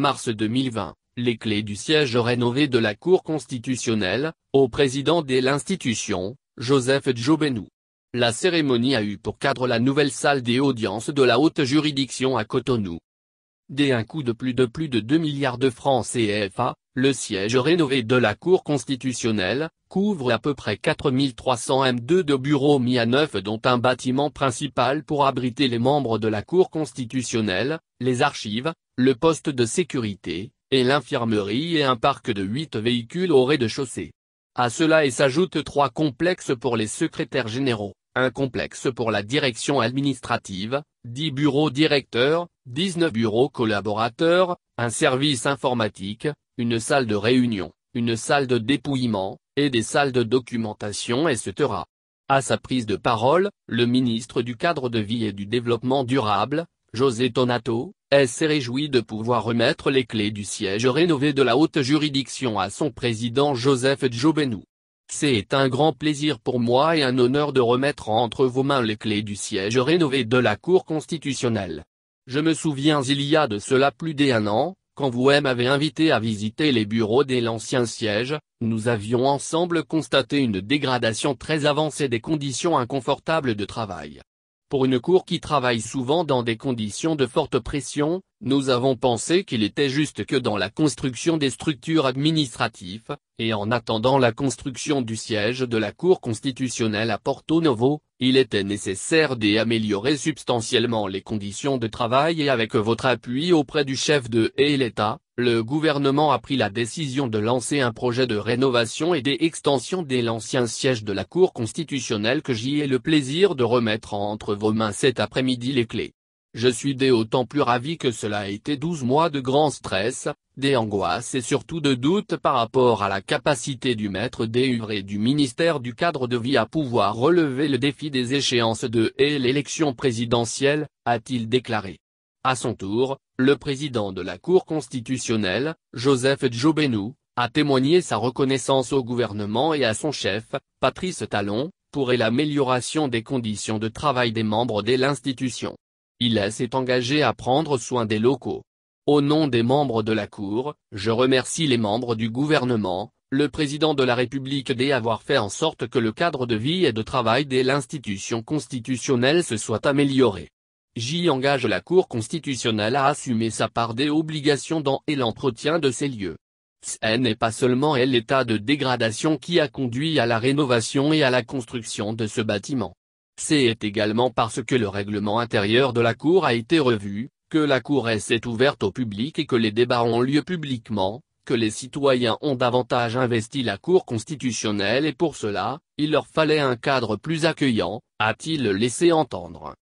mars 2020, les clés du siège rénové de la Cour constitutionnelle, au président de l'institution, Joseph Djobenou. La cérémonie a eu pour cadre la nouvelle salle des audiences de la haute juridiction à Cotonou. Dès un coût de plus de plus de 2 milliards de francs CFA, le siège rénové de la Cour constitutionnelle, couvre à peu près 4300 M2 de bureaux mis à neuf dont un bâtiment principal pour abriter les membres de la Cour constitutionnelle, les archives, le poste de sécurité, et l'infirmerie et un parc de 8 véhicules au rez-de-chaussée. À cela et s'ajoutent trois complexes pour les secrétaires généraux, un complexe pour la direction administrative, 10 bureaux directeurs, 19 bureaux collaborateurs, un service informatique, une salle de réunion, une salle de dépouillement, et des salles de documentation etc. À sa prise de parole, le ministre du cadre de vie et du développement durable, José Tonato, s'est réjoui de pouvoir remettre les clés du siège rénové de la haute juridiction à son président Joseph Jobenou. C'est un grand plaisir pour moi et un honneur de remettre entre vos mains les clés du siège rénové de la Cour constitutionnelle. Je me souviens il y a de cela plus d'un an, quand vous m'avez invité à visiter les bureaux de l'ancien siège, nous avions ensemble constaté une dégradation très avancée des conditions inconfortables de travail pour une cour qui travaille souvent dans des conditions de forte pression, nous avons pensé qu'il était juste que dans la construction des structures administratives, et en attendant la construction du siège de la Cour constitutionnelle à Porto Novo, il était nécessaire d'améliorer substantiellement les conditions de travail et avec votre appui auprès du chef de l'État, le gouvernement a pris la décision de lancer un projet de rénovation et d'extension dès l'ancien siège de la Cour constitutionnelle que j'y ai le plaisir de remettre entre vos mains cet après-midi les clés. Je suis d'autant plus ravi que cela a été douze mois de grand stress, des et surtout de doutes par rapport à la capacité du maître des et du ministère du cadre de vie à pouvoir relever le défi des échéances de et l'élection présidentielle, a-t-il déclaré. À son tour, le président de la Cour constitutionnelle, Joseph Jobenou, a témoigné sa reconnaissance au gouvernement et à son chef, Patrice Talon, pour l'amélioration des conditions de travail des membres de l'institution. Il s'est engagé à prendre soin des locaux. Au nom des membres de la Cour, je remercie les membres du gouvernement, le président de la République d'avoir fait en sorte que le cadre de vie et de travail de l'institution constitutionnelle se soit amélioré. J'y engage la Cour constitutionnelle à assumer sa part des obligations dans et l'entretien de ces lieux. Ce n'est pas seulement l'état de dégradation qui a conduit à la rénovation et à la construction de ce bâtiment. C'est également parce que le règlement intérieur de la Cour a été revu, que la Cour s'est ouverte au public et que les débats ont lieu publiquement, que les citoyens ont davantage investi la Cour constitutionnelle et pour cela, il leur fallait un cadre plus accueillant, a-t-il laissé entendre.